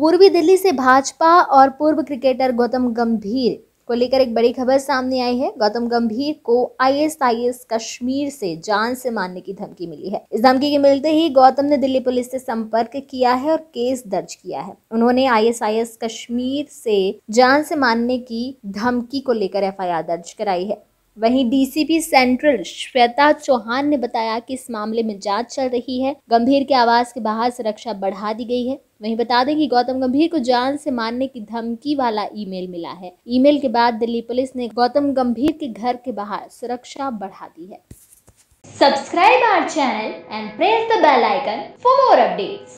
पूर्वी दिल्ली से भाजपा और पूर्व क्रिकेटर गौतम गंभीर को लेकर एक बड़ी खबर सामने आई है गौतम गंभीर को आईएसआईएस कश्मीर से जान से मारने की धमकी मिली है इस धमकी के मिलते ही गौतम ने दिल्ली पुलिस से संपर्क किया है और केस दर्ज किया है उन्होंने आईएसआईएस कश्मीर से जान से मारने की धमकी को लेकर एफआईआर दर्ज कराई है वहीं डीसीपी सेंट्रल श्वेता चौहान ने बताया कि इस मामले में जांच चल रही है गंभीर के आवास के बाहर सुरक्षा बढ़ा दी गई है वहीं बता दें कि गौतम गंभीर को जान से मारने की धमकी वाला ईमेल मिला है ईमेल के बाद दिल्ली पुलिस ने गौतम गंभीर के घर के बाहर सुरक्षा बढ़ा दी है subscribe our channel and press the bell icon for more updates